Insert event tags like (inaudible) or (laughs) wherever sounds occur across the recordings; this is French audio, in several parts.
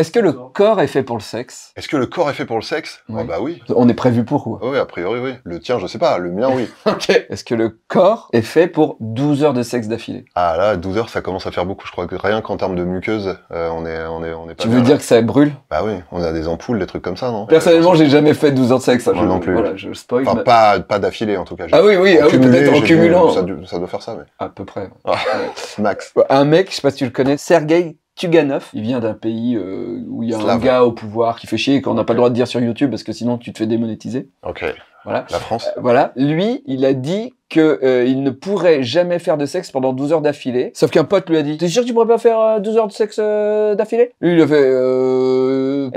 Est-ce que le corps est fait pour le sexe Est-ce que le corps est fait pour le oh, sexe bah oui. On est prévu pour quoi oh, Oui, a priori oui. Le tien, je sais pas, le mien oui. (laughs) ok. Est-ce que le corps est fait pour 12 heures de sexe d'affilée Ah là, 12 heures, ça commence à faire beaucoup. Je crois que rien qu'en termes de muqueuse, euh, on, est, on, est, on est pas. Tu veux dire que ça brûle Bah oui, on a des ampoules, des trucs comme ça, non Personnellement, j'ai jamais fait 12 heures de sexe. Hein. Moi non plus. Voilà, je spoil. Enfin, pas, pas d'affilée en tout cas. Ah oui, oui, ah peut-être en cumulant. ça, doit faire ça, mais. À peu près. Ah, (laughs) max. Un mec, je sais pas si tu le connais, Sergei il vient d'un pays euh, où il y a un gars au pouvoir qui fait chier et qu'on n'a pas le droit de dire sur YouTube parce que sinon tu te fais démonétiser. Ok. Voilà. La France. Euh, voilà. Lui, il a dit qu'il euh, ne pourrait jamais faire de sexe pendant 12 heures d'affilée. Sauf qu'un pote lui a dit "T'es sûr que tu pourrais pas faire 12 heures de sexe d'affilée Lui, il a fait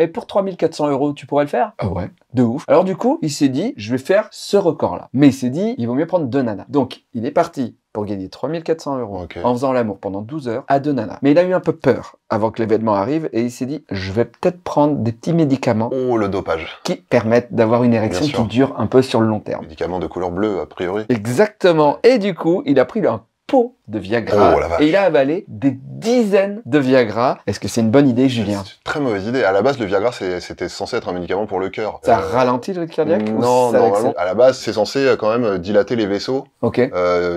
pour 3400 euros, tu pourrais le faire Ah ouais. De ouf. Alors du coup, il s'est dit, je vais faire ce record-là. Mais il s'est dit, il vaut mieux prendre deux nanas. Donc, il est parti pour gagner 3400 euros en faisant l'amour pendant 12 heures à deux nanas. Mais il a eu un peu peur avant que l'événement arrive et il s'est dit, je vais peut-être prendre des petits médicaments. Oh, le dopage. Qui permettent d'avoir une érection qui dure un peu sur le long terme. Médicaments de couleur bleue, a priori. Exactement. Et du coup, il a pris un pot de Viagra. Oh, et il a avalé des dizaines de Viagra. Est-ce que c'est une bonne idée, Julien très mauvaise idée. À la base, le Viagra, c'était censé être un médicament pour le cœur. Ça euh, ralentit le rythme cardiaque Non, non. À la base, c'est censé euh, quand même euh, dilater les vaisseaux. Ok.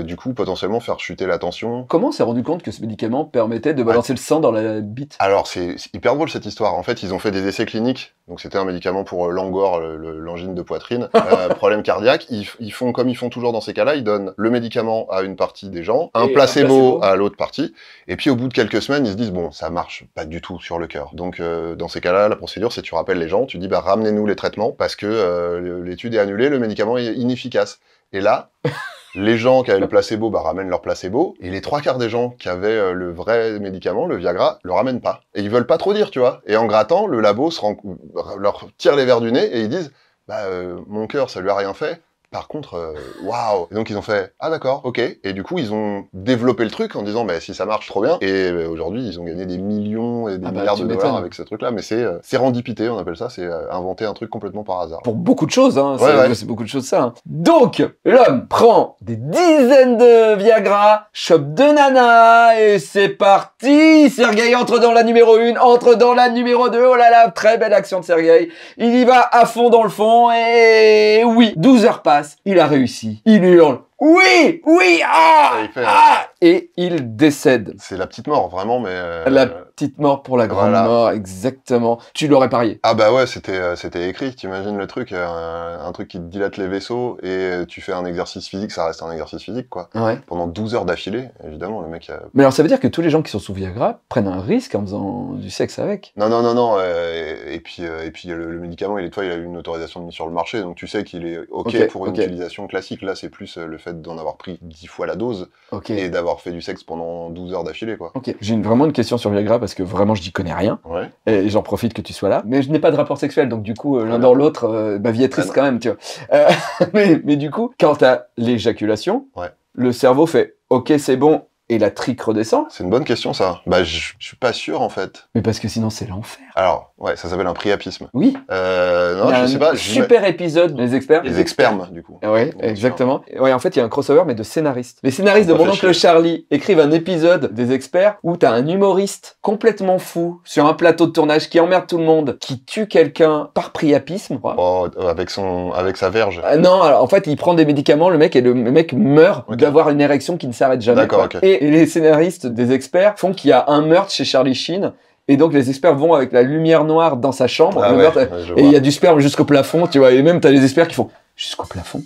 du coup, potentiellement faire chuter la tension. Comment on s'est rendu compte que ce médicament permettait de balancer le sang dans la bite Alors, c'est hyper drôle cette histoire. En fait, ils ont fait des essais cliniques. Donc, c'était un médicament pour l'angor, l'angine de poitrine, (laughs) problème cardiaque. Ils, font comme ils font toujours dans ces cas-là, ils donnent le médicament à une partie des gens, placebo, à l'autre partie. Et puis au bout de quelques semaines, ils se disent bon, ça marche pas du tout sur le cœur. Donc euh, dans ces cas-là, la procédure, c'est tu rappelles les gens, tu dis bah ramenez-nous les traitements parce que euh, l'étude est annulée, le médicament est inefficace. Et là, (laughs) les gens qui avaient le placebo bah, ramènent leur placebo, et les trois quarts des gens qui avaient euh, le vrai médicament, le Viagra, le ramènent pas. Et ils veulent pas trop dire, tu vois. Et en grattant, le labo se leur tire les verres du nez et ils disent bah mon cœur, ça lui a rien fait. Par contre, euh, waouh Et donc ils ont fait ah d'accord, ok. Et du coup ils ont développé le truc en disant mais bah, si ça marche trop bien. Et euh, aujourd'hui ils ont gagné des millions et des ah bah, milliards de dollars avec ce truc-là. Mais c'est euh, on appelle ça, c'est euh, inventer un truc complètement par hasard. Pour beaucoup de choses, hein. c'est beaucoup de choses ça. Hein. Donc l'homme prend des dizaines de Viagra, chope de nana et c'est parti. Sergei entre dans la numéro 1, entre dans la numéro 2. Oh là là, très belle action de Sergei. Il y va à fond dans le fond et oui, 12 heures passent il a réussi, il hurle. Oui, oui, ah, ah et il décède. C'est la petite mort, vraiment, mais... Euh, la petite mort pour la grande mort, exactement. Tu l'aurais parié. Ah bah ouais, c'était euh, c'était écrit, t'imagines le truc, euh, un truc qui dilate les vaisseaux, et tu fais un exercice physique, ça reste un exercice physique, quoi. Pendant 12 heures d'affilée, évidemment, le mec... Mais alors ça veut dire que tous les gens qui sont sous Viagra prennent un risque en faisant du sexe avec Non, non, non, non, et, puis, et puis le, médicament, il est toi, il a eu une autorisation de mise sur le marché, donc tu sais qu'il est OK pour une utilisation classique. Là, c'est plus le fait d'en avoir pris 10 fois la dose, et d'avoir avoir fait du sexe pendant 12 heures d'affilée, quoi. Ok, j'ai vraiment une question sur Viagra parce que vraiment je n'y connais rien. Ouais. Et j'en profite que tu sois là. Mais je n'ai pas de rapport sexuel, donc du coup, euh, l'un ah dans l'autre, euh, ma vie est triste ah quand même, tu vois. Euh, (laughs) mais, mais, du coup, quand t'as l'éjaculation, le cerveau fait Ok, c'est bon, et la trique redescend C'est une bonne question, ça. Bah, je suis pas sûr, en fait. Mais parce que sinon, c'est l'enfer. Alors, Ouais, ça s'appelle un priapisme. Oui. Euh, non, je sais pas. Super épisode Les experts. Les experts, du coup. Oui, exactement. Ouais, en fait, il y a un crossover, mais de scénaristes. Les scénaristes de Mon oncle Charlie écrivent un épisode des experts où t'as un humoriste complètement fou sur un plateau de tournage qui emmerde tout le monde, qui tue quelqu'un par priapisme. Oh, euh, avec son, avec sa verge. Euh, non, alors, en fait, il prend des médicaments, le mec et le mec meurt d'avoir une érection qui ne s'arrête jamais. D'accord. et les scénaristes des experts font qu'il y a un meurtre chez Charlie Sheen et donc les experts vont avec la lumière noire dans sa chambre. Ah et il y a du sperme jusqu'au plafond, tu vois. Et même, tu as les experts qui font jusqu'au plafond.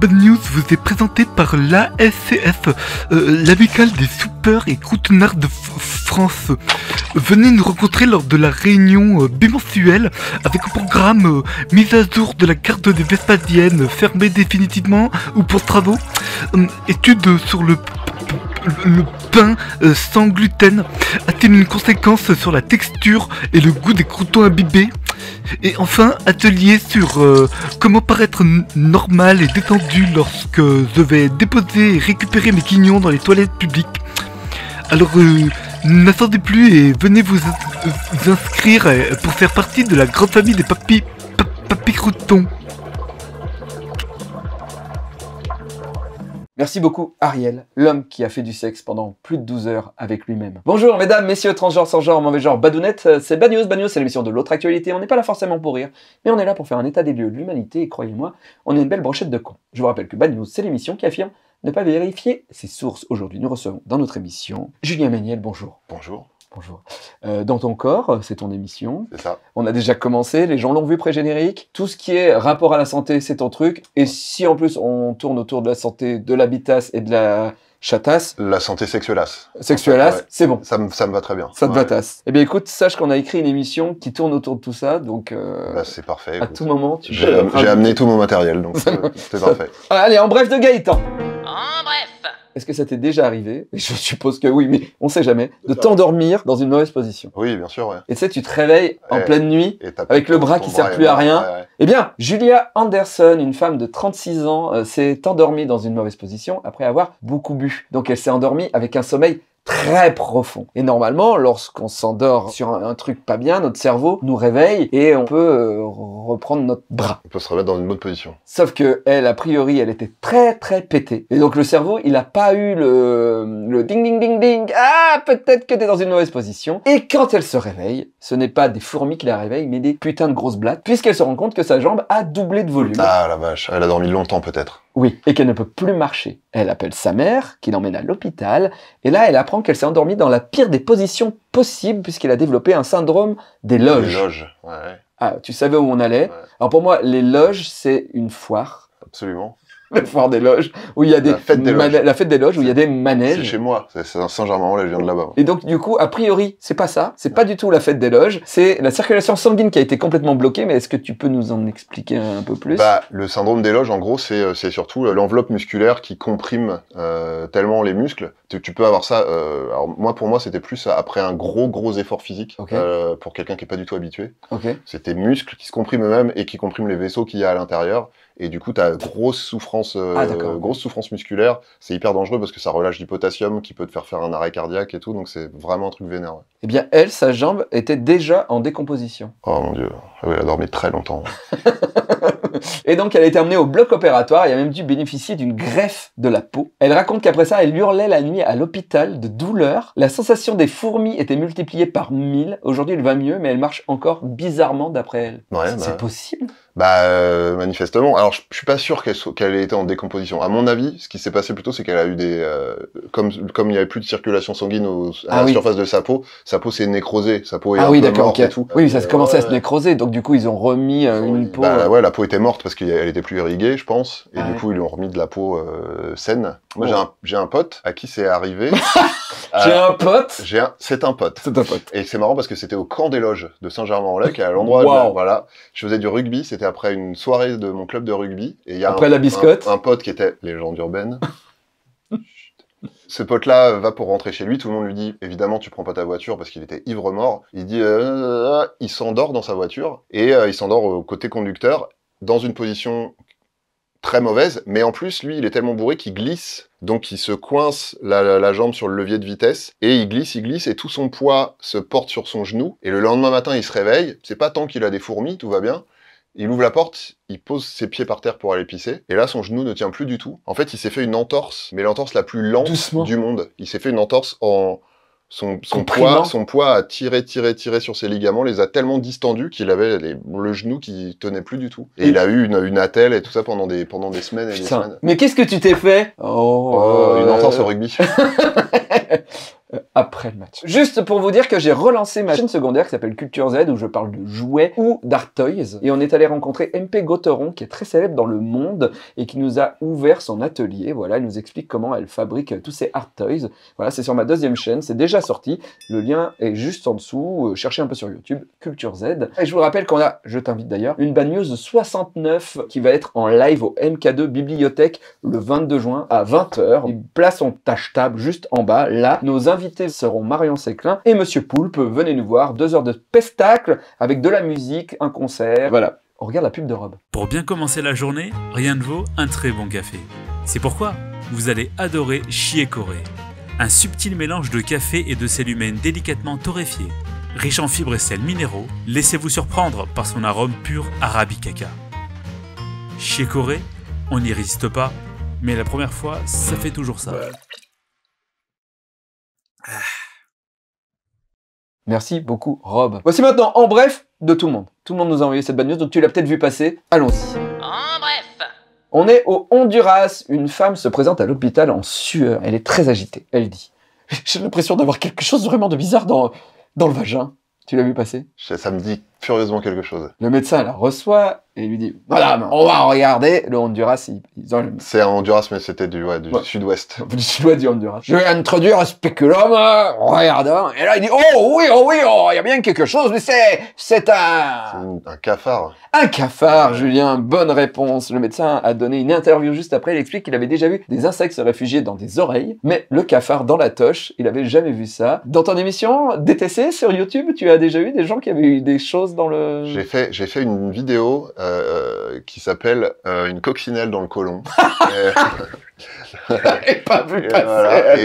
Bonne News vous est présenté par l'ASCF, euh, l'amicale des soupeurs et croutonards de France. Venez nous rencontrer lors de la réunion euh, bimensuelle avec au programme euh, mise à jour de la carte des Vespasiennes fermée définitivement ou pour travaux, hum, étude sur le pain sans gluten a-t-il une conséquence sur la texture et le goût des croutons imbibés et enfin, atelier sur euh, comment paraître normal et détendu lorsque je vais déposer et récupérer mes quignons dans les toilettes publiques. Alors, euh, n'attendez plus et venez vous, inscrire euh, pour faire partie de la grande famille des papy... papy croutons. Merci beaucoup Ariel, l'homme qui a fait du sexe pendant plus de 12 heures avec lui-même. Bonjour mesdames, messieurs, transgenres, sans genre, mauvais genre, badounette, euh, c'est Bad News, c'est l'émission de l'autre actualité, on n'est pas là forcément pour rire, mais on est là pour faire un état des lieux de l'humanité, et croyez-moi, on est une belle brochette de cons. Je vous rappelle que News, c'est l'émission qui affirme ne pas vérifier ses sources. Aujourd'hui, nous recevons dans notre émission Julien Magniel, bonjour. Bonjour. Bonjour. Euh, dans ton corps, c'est ton émission. C'est ça. On a déjà commencé, les gens l'ont vu pré-générique. Tout ce qui est rapport à la santé, c'est ton truc. Et si en plus on tourne autour de la santé, de l'habitas et de la chatasse. La santé sexuelasse. Sexuelasse, c'est bon. Ça me, va très bien. Ça te va tasse. Eh bien écoute, sache qu'on a écrit une émission qui tourne autour de tout ça, donc... Euh, bah, c'est parfait. À tout moment, tu J'ai, j'ai amené tout mon matériel, donc (laughs) c'est parfait. Allez, en bref de Gaëtan. En bref est-ce que ça t'est déjà arrivé je suppose que oui, mais on sait jamais. De t'endormir dans une mauvaise position. Oui, bien sûr. Et tu sais, tu te réveilles en pleine nuit avec le bras qui sert plus à rien. Eh bien, Julia Anderson, une femme de 36 ans, euh, s'est endormie dans une mauvaise position après avoir beaucoup bu. Donc, elle s'est endormie avec un sommeil très profond. Et normalement, lorsqu'on s'endort sur un, truc pas bien, notre cerveau nous réveille et on peut euh, reprendre notre bras. On peut se remettre dans une bonne position. Sauf que elle, a priori, elle était très très pétée. Et donc le cerveau, il a pas eu le, le ding ding ding ding. Ah, peut-être que t'es dans une mauvaise position. Et quand elle se réveille, ce n'est pas des fourmis qui la réveillent, mais des putains de grosses blattes, puisqu'elle se rend compte que sa jambe a doublé de volume. Ah la vache, elle a dormi longtemps peut-être. Oui, et qu'elle ne peut plus marcher. Elle appelle sa mère, qui l'emmène à l'hôpital, et là elle apprend qu'elle s'est endormie dans la pire des positions possibles, puisqu'elle a développé un syndrome des loges. loges, ouais. Ah, tu savais où on allait Alors pour moi, les loges, c'est une foire. Absolument la (laughs) foire des loges, où il y a des. La fête des loges. où il y a des manèges. chez moi, c'est Saint-Germain, là, je viens de là-bas. Et donc, du coup, a priori, c'est pas ça, c'est pas du tout la fête des loges, c'est la circulation sanguine qui a été complètement bloquée, mais est-ce que tu peux nous en expliquer un peu plus bah, Le syndrome des loges, en gros, c'est euh, surtout euh, l'enveloppe musculaire qui comprime euh, tellement les muscles. Tu, peux avoir ça. alors, moi, pour moi, c'était plus après un gros, gros effort physique pour quelqu'un qui n'est pas du tout habitué. C'était muscles qui se compriment eux-mêmes et qui compriment les vaisseaux qu'il y a à l'intérieur et du coup, tu as grosse souffrance, euh, ah, grosse souffrance musculaire. C'est hyper dangereux parce que ça relâche du potassium qui peut te faire faire un arrêt cardiaque et tout, donc c'est vraiment un truc vénère. et Eh bien, elle, sa jambe était déjà en décomposition. Oh mon dieu, ah elle a dormi très longtemps. (laughs) et donc, elle a été emmenée au bloc opératoire et a même dû bénéficier d'une greffe de la peau. Elle raconte qu'après ça, elle hurlait la nuit à l'hôpital de douleur. La sensation des fourmis était multipliée par 1000. Aujourd'hui, elle va mieux, mais elle marche encore bizarrement d'après elle. c'est bah. possible bah euh, manifestement. Alors je, suis pas sûr qu'elle ait été en décomposition. À mon avis, ce qui s'est passé plutôt, c'est qu'elle a eu des euh, comme comme il n'y avait plus de circulation sanguine à ah la surface de sa peau, sa peau s'est nécrosée, sa peau est ah, oui, d'accord morte Oui, ça euh, commençait à se nécroser, donc du coup ils ont remis une peau. Bah, ouais, la peau était morte parce qu'elle était plus irriguée, je pense, et ah du coup ils lui ont remis de la peau saine. Moi oh. j'ai un, pote à qui c'est arrivé. (laughs) j'ai un pote. c'est un pote. C'est un pote. Et c'est marrant parce que c'était au camp des loges de Saint-Germain-en-Laye, à l'endroit voilà, je faisais du rugby, c'était après une soirée de mon club de rugby. Et y a après un, la biscotte un, pote qui était légende urbaine. Ce pote-là va pour rentrer chez lui, tout le monde lui dit évidemment tu prends pas ta voiture parce qu'il était ivre mort. Il dit euh, il s'endort dans sa voiture et euh, il s'endort au côté conducteur dans une position très mauvaise, mais en plus, lui, il est tellement bourré qu'il glisse, donc il se coince la, la, jambe sur le levier de vitesse, et il glisse, il glisse, et tout son poids se porte sur son genou, et le lendemain matin, il se réveille, c'est pas tant qu'il a des fourmis, tout va bien, il ouvre la porte, il pose ses pieds par terre pour aller pisser, et là son genou ne tient plus du tout. En fait, il s'est fait une entorse, mais l'entorse la plus lente du monde. Il s'est fait une entorse en son, poids, son poids a tiré, tiré, tiré sur ses ligaments, les a tellement distendus qu'il avait le genou qui tenait plus du tout. Et il a eu une, attelle et tout ça pendant des, pendant des semaines et des semaines. Mais qu'est-ce que tu t'es fait oh, oh, Une entorse euh. au rugby. (laughs) (laughs) Euh, après le match. Juste pour vous dire que j'ai relancé ma chaîne secondaire qui s'appelle Culture Z où je parle de jouets ou d'art toys et on est allé rencontrer MP Gautheron qui est très célèbre dans le monde et qui nous a ouvert son atelier. Voilà, elle nous explique comment elle fabrique euh, tous ces art toys. Voilà, c'est sur ma deuxième chaîne, c'est déjà sorti. Le lien est juste en dessous. Euh, cherchez un peu sur YouTube, Culture Z. Et je vous rappelle qu'on a, je t'invite d'ailleurs, une news 69 qui va être en live au MK2 Bibliothèque le 22 juin à 20h. les place en tâche table juste en bas. Là, nos invités seront Marion Seclin et Monsieur Poulpe. Venez nous voir, deux heures de spectacle avec de la musique, un concert. Voilà, on regarde la pub de robe. Pour bien commencer la journée, rien ne vaut un très bon café. C'est pourquoi vous allez adorer Coré un subtil mélange de café et de sel délicatement torréfié, Riche en fibres et sels minéraux, laissez-vous surprendre par son arôme pur arabicaca. Coré, on n'y résiste pas, mais la première fois, ça fait toujours ça. Merci beaucoup, Rob. Voici maintenant en bref de tout le monde. Tout le monde nous a envoyé cette bad news, donc tu l'as peut-être vu passer. Allons-y. En bref. On est au Honduras. Une femme se présente à l'hôpital en sueur. Elle est très agitée. Elle dit (laughs) J'ai l'impression d'avoir quelque chose vraiment de bizarre dans, dans le vagin. Tu l'as vu passer C'est samedi furieusement quelque chose. Le médecin la reçoit et lui dit Voilà, ah. on va regarder le Honduras. C'est un Honduras, mais c'était du, du sud-ouest. (laughs) Du sud-ouest du Honduras. Je vais introduire un spéculum, euh, regardant. Et là, il dit Oh oui, oh oui, oh, il y a bien quelque chose, mais c'est, c'est un. un cafard. Un cafard, Julien. Bonne réponse. Le médecin a donné une interview juste après. Il explique qu'il avait déjà vu des insectes se réfugier dans des oreilles, mais le cafard dans la toche, il avait jamais vu ça. Dans ton émission DTC sur YouTube, tu as déjà vu des gens qui avaient eu des choses dans le. J'ai fait, j'ai fait une vidéo euh, euh, qui s'appelle euh, Une coccinelle dans le colon. (laughs) et, (laughs) pas vu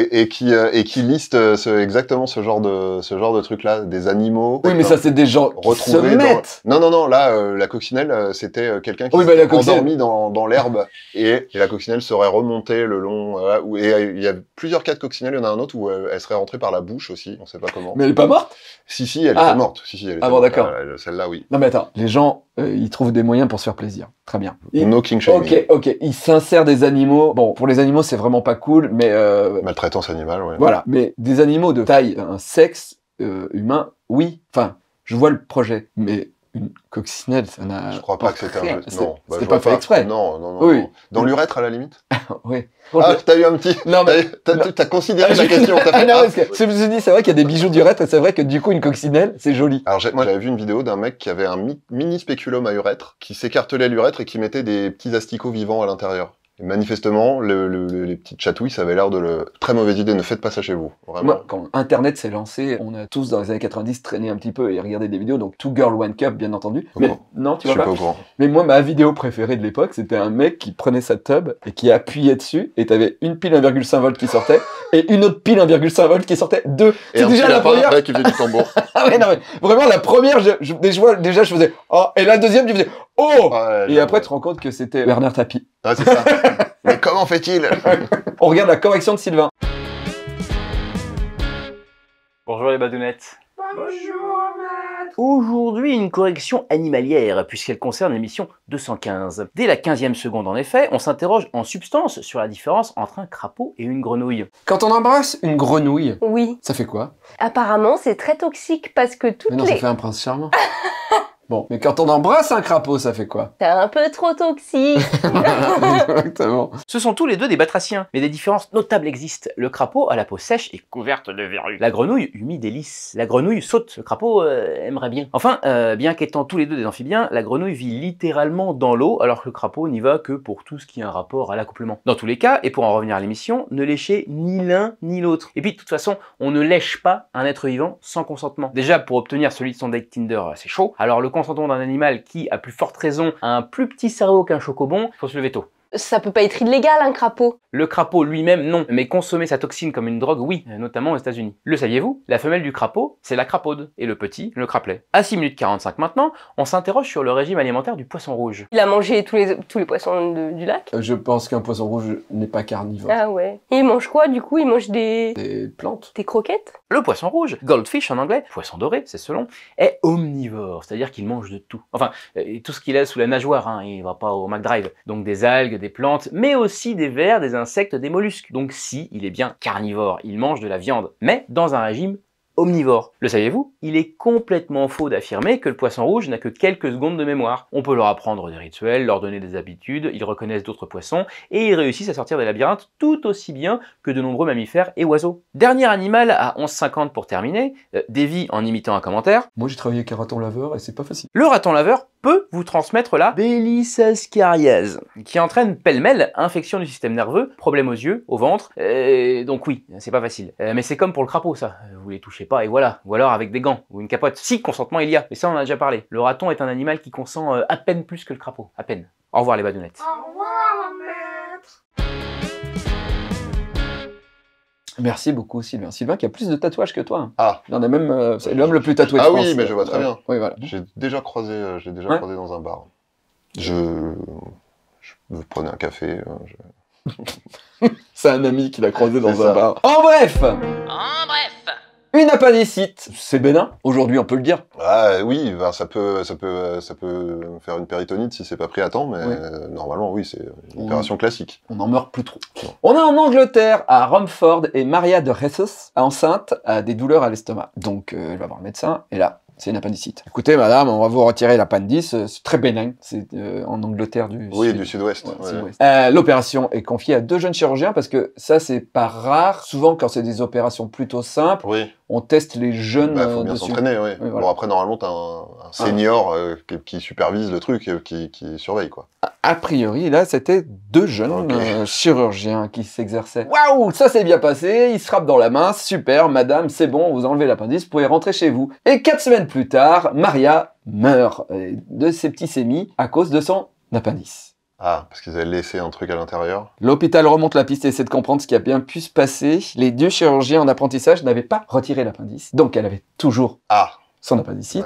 et, et, qui euh, et qui liste euh, exactement ce genre de ce genre de truc là des animaux oui mais ça c'est des gens retrouvés se mettent. non non non là euh, la coccinelle c'était quelqu'un qui oui, bah, endormi dans, l'herbe et, la coccinelle serait remontée le long et il y a plusieurs cas de coccinelle il y en a un autre où elle serait rentrée par la bouche aussi on sait pas comment mais elle est pas morte si si elle est ah. était morte ah bon d'accord ah, celle-là oui non mais attends les gens ils trouvent des moyens pour se faire plaisir très bien ok ok ils s'insèrent des animaux bon pour les animaux, c'est vraiment pas cool, mais. Euh, Maltraitance animale, ouais. Voilà, mais des animaux de taille, un sexe euh, humain, oui. Enfin, je vois le projet, mais une coccinelle, ça n'a. Je crois pas que c'était un jeu. Non, bah, c'était pas fait exprès. Non, non, non. Dans l'urètre, à la limite (laughs) Oui. Ah, t'as eu un petit. Non, mais. T'as considéré la (laughs) question. As fait... parce je me suis dit, c'est vrai qu'il y a des bijoux d'urètre et c'est vrai que du coup, une coccinelle, c'est joli. Alors, moi, j'avais vu une vidéo d'un mec qui avait un mini spéculum à urètre, qui s'écartelait l'urètre et qui mettait des petits asticots vivants à l'intérieur manifestement, le, les petites chatouilles, ça avait l'air de le... Très mauvaise idée, ne faites pas ça chez vous. Vraiment. Moi, quand Internet s'est lancé, on a tous dans les années 90 traîné un petit peu et regardé des vidéos, donc Two Girl One Cup, bien entendu. mais non, tu vois Je suis pas. Mais moi, ma vidéo préférée de l'époque, c'était un mec qui prenait sa tub et qui appuyait dessus, et t'avais une pile 1,5 volts qui sortait, et une autre pile 1,5 volts qui sortait, deux. C'est déjà la première. qui faisait du tambour. (laughs) ah ouais, non, mais vraiment, la première, déjà, je faisais, oh, et la deuxième, je faisais, Oh, oh ah Et après, tu te rends compte que c'était Bernard Tapie. Ah, c'est ça. (laughs) Mais comment fait-il On regarde la correction de Sylvain. Bonjour les badounettes. Bonjour Matt Aujourd'hui, une correction animalière, puisqu'elle concerne l'émission 215. Dès la 15e seconde, en effet, on s'interroge en substance sur la différence entre un crapaud et une grenouille. Quand on embrasse une grenouille, Oui. ça fait quoi Apparemment, c'est très toxique parce que toutes Mais non, ça fait un prince charmant. (laughs) Bon, mais quand on embrasse un crapaud, ça fait quoi C'est un peu trop toxique (laughs) Exactement. Ce sont tous les deux des batraciens, mais des différences notables existent. Le crapaud a la peau sèche et couverte de verrues. La grenouille, humide et lisse. La grenouille saute, le crapaud euh, aimerait bien. Enfin, euh, bien qu'étant tous les deux des amphibiens, la grenouille vit littéralement dans l'eau, alors que le crapaud n'y va que pour tout ce qui a un rapport à l'accouplement. Dans tous les cas, et pour en revenir à l'émission, ne léchez ni l'un ni l'autre. Et puis, de toute façon, on ne lèche pas un être vivant sans consentement. Déjà, pour obtenir celui de son date Tinder, c'est chaud, alors consentement d'un animal qui, à plus forte raison, a un plus petit cerveau qu'un chocobon, il faut se lever tôt ça peut pas être illégal un crapaud. Le crapaud lui-même, non, mais consommer sa toxine comme une drogue, oui, notamment aux États-Unis. Le saviez-vous La femelle du crapaud, c'est la crapaude, et le petit, le craplet. À 6 minutes 45 maintenant, on s'interroge sur le régime alimentaire du poisson rouge. Il a mangé tous les, tous les poissons du lac euh, Je pense qu'un poisson rouge n'est pas carnivore. Ah ouais. Et il mange quoi du coup Il mange des... Des plantes. Des croquettes Le poisson rouge, goldfish en anglais, poisson doré, c'est selon, est omnivore, c'est-à-dire qu'il mange de tout. Enfin, euh, tout ce qu'il a sous la nageoire, hein, il va pas au McDrive. Donc des algues, des plantes, mais aussi des vers, des insectes, des mollusques. Donc si, il est bien carnivore, il mange de la viande, mais dans un régime omnivore. Le saviez-vous Il est complètement faux d'affirmer que le poisson rouge n'a que quelques secondes de mémoire. On peut leur apprendre des rituels, leur donner des habitudes, ils reconnaissent d'autres poissons, et ils réussissent à sortir des labyrinthes tout aussi bien que de nombreux mammifères et oiseaux. Dernier animal à 11,50 pour terminer, euh, en imitant un commentaire. Moi j'ai travaillé avec un raton laveur et c'est pas facile. Le raton laveur peut vous transmettre la bélisascariase, qui entraîne pêle-mêle infection du système nerveux, problème aux yeux, au ventre, et donc oui, c'est pas facile. Euh, mais c'est comme pour le crapaud, ça. Vous les touchez pas, et voilà. Ou alors avec des gants, ou une capote. Si, consentement, il y a. Et ça, on en a déjà parlé. Le raton est un animal qui consent euh, à peine plus que le crapaud. À peine. Au revoir les badounettes. Au revoir, maître Merci beaucoup Sylvain. Sylvain qui a plus de tatouages que toi. Ah. Il en a même. Euh, c'est l'homme le plus tatoué de Ah oui, mais je vois très bien. Oui, voilà. J'ai déjà croisé, euh, j'ai déjà croisé dans un bar. Je, je prenais un café. Euh, (laughs) c'est un ami qui l'a croisé dans un bar. En bref. En bref. Une appendicite, c'est bénin, aujourd'hui on peut le dire. Ah oui, ben, ça peut ça peut ça peut faire une péritonite si c'est pas pris à temps, mais normalement oui, c'est une opération classique. On en meurt plus trop. On est en Angleterre, à Romford, et Maria de Ressus, enceinte, a des douleurs à l'estomac. Donc euh, elle va voir le médecin, et là, c'est une appendicite. Écoutez, madame, on va vous retirer l'appendice. Euh, c'est très bénin. C'est euh, en Angleterre du oui, sud. du sud-ouest. L'opération est confiée à deux jeunes chirurgiens parce que ça, c'est pas rare. Souvent, quand c'est des opérations plutôt simples, oui on teste les jeunes. Bah, euh, faut bien s'entraîner, Bon, après, normalement, tu un, ah. senior euh, qui, supervise le truc, euh, qui, surveille, quoi. A, priori, là, c'était deux jeunes chirurgiens qui s'exerçaient. Waouh, ça s'est bien passé, il se frappent dans la main, super, madame, c'est bon, vous enlevez l'appendice, vous pouvez rentrer chez vous. Et quatre semaines plus tard, Maria meurt de septicémie à cause de son appendice. Ah, parce qu'ils avaient laissé un truc à l'intérieur L'hôpital remonte la piste et essaie de comprendre ce qui a bien pu se passer. Les deux chirurgiens en apprentissage n'avaient pas retiré l'appendice, donc elle avait toujours ah. son appendicite.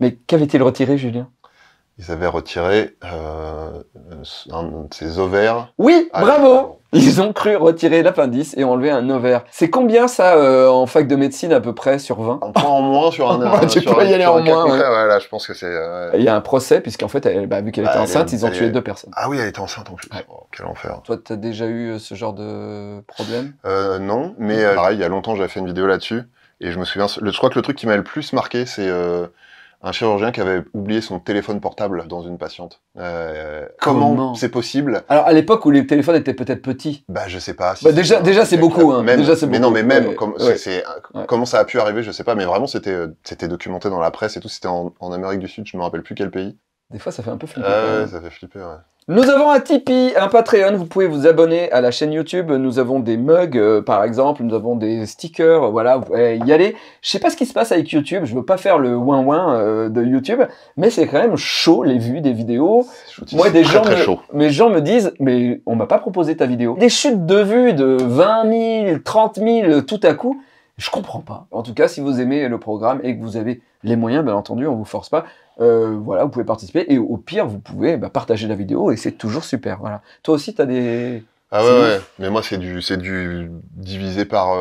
Mais qu'avait-il retiré, Julien ils avaient retiré euh, un de ses ovaires. Oui, ah, bravo Ils ont cru retirer l'appendice et enlever un ovaire. C'est combien ça euh, en fac de médecine à peu près sur 20 en moins sur un. (laughs) ovaire. tu peux y aller en moins. Ouais. je pense que c'est. Euh, il y a un procès puisqu'en fait, elle, bah, vu qu'elle bah, était enceinte, ils ont tué deux personnes. Ah oui, elle était enceinte en plus. Oh, quel enfer. Toi, t'as déjà eu ce genre de problème Non, mais pareil, il y a longtemps, j'avais fait une vidéo là-dessus et je me souviens. je crois que le truc qui m'a le plus marqué, c'est un chirurgien qui avait oublié son téléphone portable dans une patiente. Euh, comment, c'est possible Alors à l'époque où les téléphones étaient peut-être petits. Bah je sais pas. Bah, déjà, déjà c'est hein. beaucoup. mais non, mais même comment ça a pu arriver, je sais pas. Mais vraiment, c'était, euh, c'était documenté dans la presse et tout. C'était en, Amérique du Sud, je me rappelle plus quel pays. Des fois, ça fait un peu flipper. Euh, ça fait flipper. Ouais. Nous avons un Tipeee, un Patreon, vous pouvez vous abonner à la chaîne YouTube. Nous avons des mugs, euh, par exemple, nous avons des stickers, voilà, vous pouvez y aller. Je sais pas ce qui se passe avec YouTube, je ne veux pas faire le ouin-ouin euh, de YouTube, mais c'est quand même chaud les vues des vidéos. Moi, des gens, me, gens me disent, mais on m'a pas proposé ta vidéo. Des chutes de vues de 20 000, 30 000 tout à coup, je comprends pas. En tout cas, si vous aimez le programme et que vous avez les moyens, bien entendu, on vous force pas. Euh, voilà, vous pouvez participer et au pire, vous pouvez bah, partager la vidéo et c'est toujours super. Voilà. Toi aussi, tu as des ah ouais, ouais. mais moi c'est du, c'est du divisé par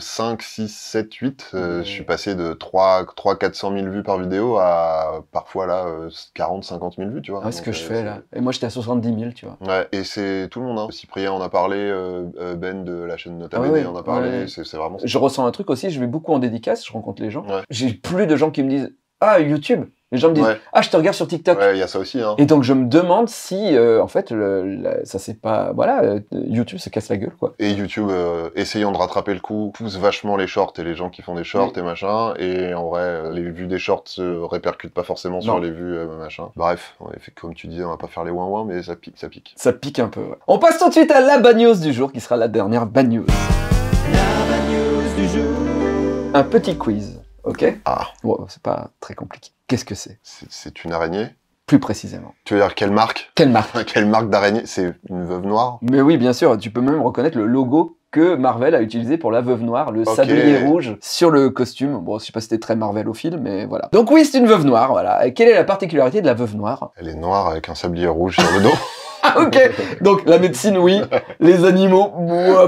5, 6, 7, 8. Je suis passé de 3, 400 000 vues par vidéo à parfois là 40, 50 000 vues, tu vois. Ah, ce que je euh, fais là. Et moi j'étais à 70 000, tu vois. Ouais, et c'est tout le monde. Hein. Cyprien en a parlé, euh, euh, Ben de la chaîne Nota ah en a parlé. C'est, vraiment. Je ressens un truc aussi. Je vais beaucoup en dédicace, je rencontre les gens. J'ai plus de gens qui me disent Ah YouTube, les gens me disent Ah, je te regarde sur TikTok. Ouais, il y a ça aussi. Hein. Et donc, je me demande si, euh, en fait, ça c'est pas. Voilà, euh, YouTube se casse la gueule, quoi. Et YouTube, euh, essayant de rattraper le coup, pousse vachement les shorts et les gens qui font des shorts et machin. Et en vrai, les vues des shorts se répercutent pas forcément sur les vues machin. Bref, fait, comme tu dis, on va pas faire les ouin-ouin, mais ça pique, ça pique. Ça pique un peu, ouais. On passe tout de suite à la bad news du jour, qui sera la dernière bad news. La bad du jour. Un petit quiz, ok Ah. Bon, c'est pas très compliqué. Qu'est-ce que c'est C'est une araignée plus précisément. Tu veux dire quelle marque Quelle marque (laughs) Quelle marque d'araignée C'est une veuve noire Mais oui, bien sûr, tu peux même reconnaître le logo que Marvel a utilisé pour la veuve noire, le sablier rouge sur le costume. Bon, je sais pas si c'était très Marvel au film, mais voilà. Donc oui, c'est une veuve noire, voilà. Et quelle est la particularité de la veuve noire Elle est noire avec un sablier rouge sur le dos. (laughs) (laughs) ok. Donc la médecine, oui. Les animaux,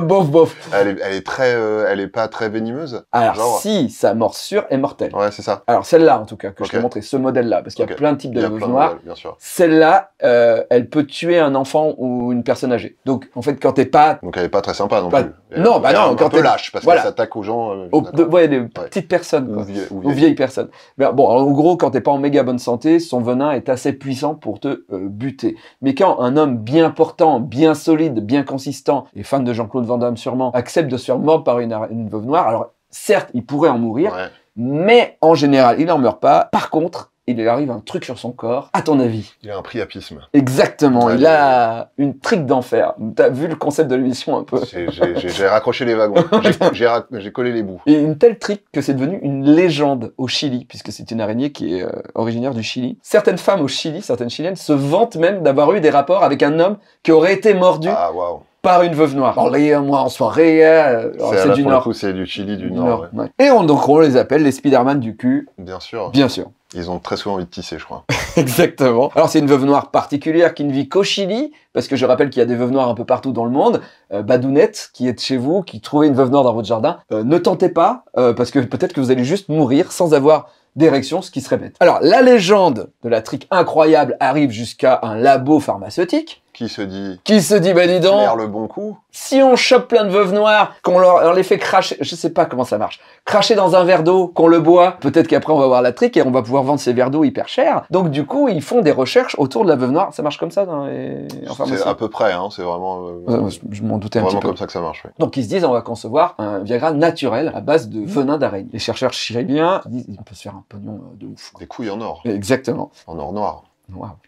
bof, bof. Elle est, très, euh, elle est pas très venimeuse. Alors si, sa morsure est mortelle. Ouais, c'est ça. Alors celle-là, en tout cas, que je t'ai montré, ce modèle-là, parce qu'il y a plein de types de venues noires. Celle-là, euh, elle peut tuer un enfant ou une personne âgée. Donc en fait, quand t'es pas, donc elle est pas très sympa non plus. non, bah non, quand lâche, parce qu'elle s'attaque aux gens. Euh, aux, des petites personnes, quoi. vieilles personnes. Bah, bon, en gros, quand t'es pas en méga bonne santé, son venin est assez puissant pour te buter. Mais quand un homme bien portant, bien solide, bien consistant, et fan de Jean-Claude Van Damme sûrement, accepte de se faire mordre par une, veuve noire, alors certes, il pourrait en mourir, mais en général, il n'en meurt pas. Par contre, il lui arrive un truc sur son corps. À ton avis Il a un priapisme. Exactement, il a une trique d'enfer. T'as vu le concept de l'émission un peu J'ai raccroché les wagons, (laughs) j'ai collé les bouts. Et une telle trique que c'est devenu une légende au Chili, puisque c'est une araignée qui est euh, originaire du Chili. Certaines femmes au Chili, certaines chiliennes, se vantent même d'avoir eu des rapports avec un homme qui aurait été mordu ah, wow par une veuve noire. Parler oh, moi en soirée, euh, c'est du Nord. C'est du Chili, du, Nord. Et on, donc les appelle les Spider-Man du cul. Bien sûr. Bien sûr. Ils ont très souvent envie de tisser, je crois. (laughs) Exactement. Alors c'est une veuve noire particulière qui ne vit qu'au Chili, parce que je rappelle qu'il y a des veuves noires un peu partout dans le monde. Euh, Badounette, qui est chez vous, qui trouvait une veuve noire dans votre jardin, euh, ne tentez pas, euh, parce que peut-être que vous allez juste mourir sans avoir d'érection, ce qui serait bête. Alors la légende de la trique incroyable arrive jusqu'à un labo pharmaceutique, qui se dit qui se dit ben dis donc le bon coup si on chope plein de veuves noires qu'on leur on les fait cracher je sais pas comment ça marche cracher dans un verre d'eau qu'on le boit peut-être qu'après on va avoir la trique et on va pouvoir vendre ces verres d'eau hyper cher donc du coup ils font des recherches autour de la veuve noire ça marche comme ça dans les... c'est à peu près hein. c'est vraiment euh, je m'en doutais un petit peu comme ça que ça marche donc ils se disent on va concevoir un Viagra naturel à base de venin d'araignée les chercheurs chiliens disent on peut se faire un pognon euh, de ouf des couilles en or exactement en or noir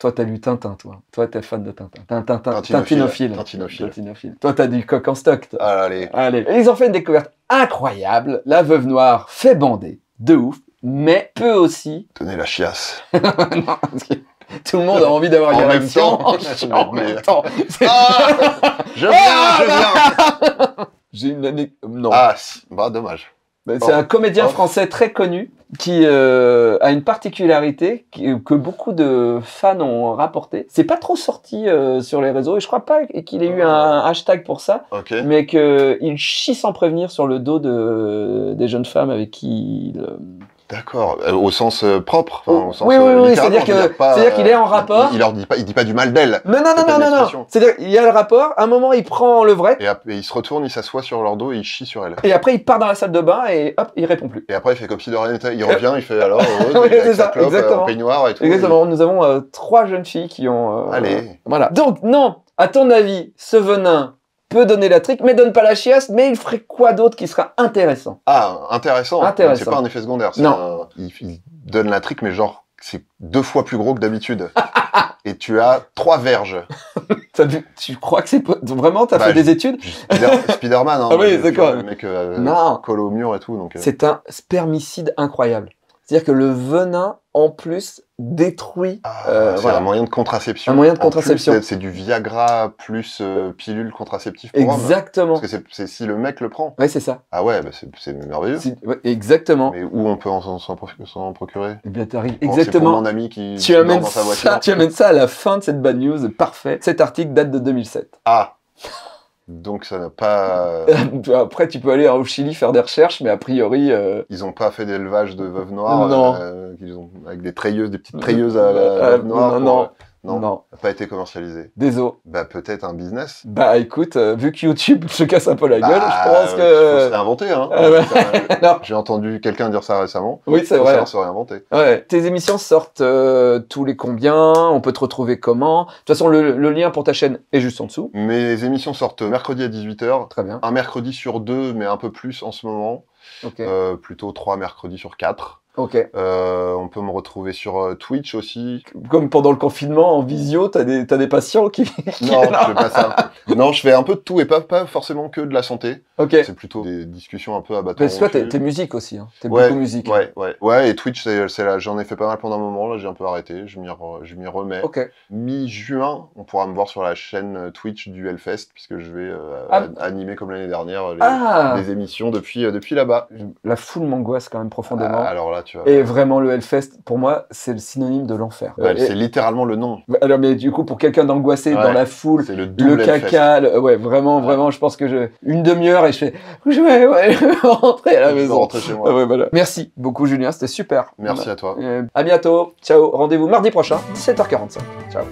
toi, t'as lu Tintin, toi. Toi, t'es fan de Tintin. Tintin, Tintinophile. Tintinophile. Tintinophile. Toi, t'as du coq en stock. Allez. Allez. Et ils ont fait une découverte incroyable. La veuve noire fait bander, de ouf, mais peut aussi. Tenez la chiasse. (laughs) tout le monde a envie d'avoir une (laughs) En même temps. Ah (laughs) je viens, je ah viens. J'ai une année. Non. Ah, bah dommage. Ben, c'est oh. un comédien oh. français très connu qui euh, a une particularité que beaucoup de fans ont rapporté. C'est pas trop sorti euh, sur les réseaux et je crois pas qu'il ait eu euh. un hashtag pour ça, mais qu'il chie sans prévenir sur le dos de, des jeunes femmes avec qui il, D'accord, euh, au sens euh, propre. oui, oui, euh, oui, c'est-à-dire qu'il est en rapport. Il, leur dit pas, il dit pas du mal d'elle. Non, non, non, non, non, C'est-à-dire il y a le rapport. À un moment, il prend le vrai. Et, il se retourne, il s'assoit sur leur dos, et il chie sur elle. Et après, il part dans la salle de bain et hop, il répond plus. Et après, il fait comme si de rien n'était. Il revient, il fait alors. (laughs) ça, exactement. peignoir et tout. Exactement. Nous avons trois jeunes filles qui ont. Allez. Voilà. Donc non, à ton avis, ce venin peut donner la trique, mais donne pas la chiasse, mais il ferait quoi d'autre qui sera intéressant Ah, intéressant. intéressant. C'est pas un effet secondaire. Non. Il, donne la trique, mais genre, c'est deux fois plus gros que d'habitude. (laughs) et tu as trois verges. (laughs) tu crois que c'est vraiment T'as bah, fait des études Spider man hein, (laughs) ah euh, colle au mur et tout. Donc, euh. C'est un spermicide incroyable. C'est-à-dire que le venin, en plus, détruit. Ah, euh, c'est un moyen de contraception. Un moyen de contraception. C'est du Viagra plus euh, pilule contraceptive Exactement. parce que c'est si le mec le prend. Ouais, c'est ça. Ah ouais, bah c'est merveilleux. exactement. Mais où on peut s'en procurer Eh bien, oh, exactement. mon ami qui tu amènes dans sa voiture. Ça, tu amènes ça à la fin de cette bad news. Parfait. Cet article date de 2007. Ah donc ça n'a pas. (laughs) Après, tu peux aller au Chili faire des recherches, mais a priori. Euh, ils n'ont pas fait d'élevage de veuves noires. Euh, avec des treilleuses, des petites euh, treilleuses à la veuve noire. non. Non, n'a Pas été commercialisé. Désolé. Bah peut-être un business. Bah écoute, euh, vu que YouTube (laughs) se casse un peu la gueule, je bah, pense euh, que. C'est inventé, hein. Ah euh, (laughs) j'ai entendu quelqu'un dire ça récemment. Oui, c'est vrai. Ça se réinventé. Ouais. Tes émissions sortent tous les combien On peut te retrouver comment De toute façon, le, lien pour ta chaîne est juste en dessous. Mes émissions sortent mercredi à 18h. Très bien. Un mercredi sur deux, mais un peu plus en ce moment. Okay. Euh, plutôt trois mercredis sur quatre. Ok. Euh, on peut me retrouver sur euh, Twitch aussi. Comme pendant le confinement, en visio, t'as des, des patients qui. non, je fais pas ça. Non, je fais un peu de tout et pas, pas forcément que de la santé. Ok. C'est plutôt des discussions un peu à bâton. toi, t'es musique aussi. Hein. T'es beaucoup musique. Ouais, ouais. Ouais, et Twitch, c'est là. J'en ai fait pas mal pendant un moment. Là, j'ai un peu arrêté. Je m'y remets. Ok. Mi-juin, on pourra me voir sur la chaîne euh, Twitch du Hellfest, puisque je vais ah. animer comme l'année dernière ah. les, émissions depuis, depuis là-bas. La foule m'angoisse quand même profondément. Ah, alors là, et vraiment, le Hellfest, pour moi, c'est le synonyme de l'enfer. Bah, euh, c'est littéralement le nom. Bah, alors, mais du coup, pour quelqu'un d'angoissé dans la foule, le, le, caca, ouais, vraiment, vraiment, je pense que je. Une demi-heure et je fais. Je vais, (laughs) rentrer à la maison. Rentrer chez moi. Ah Merci beaucoup, Julien, c'était super. Merci à toi. à bientôt. Ciao. Rendez-vous mardi prochain, 17h45. Ciao.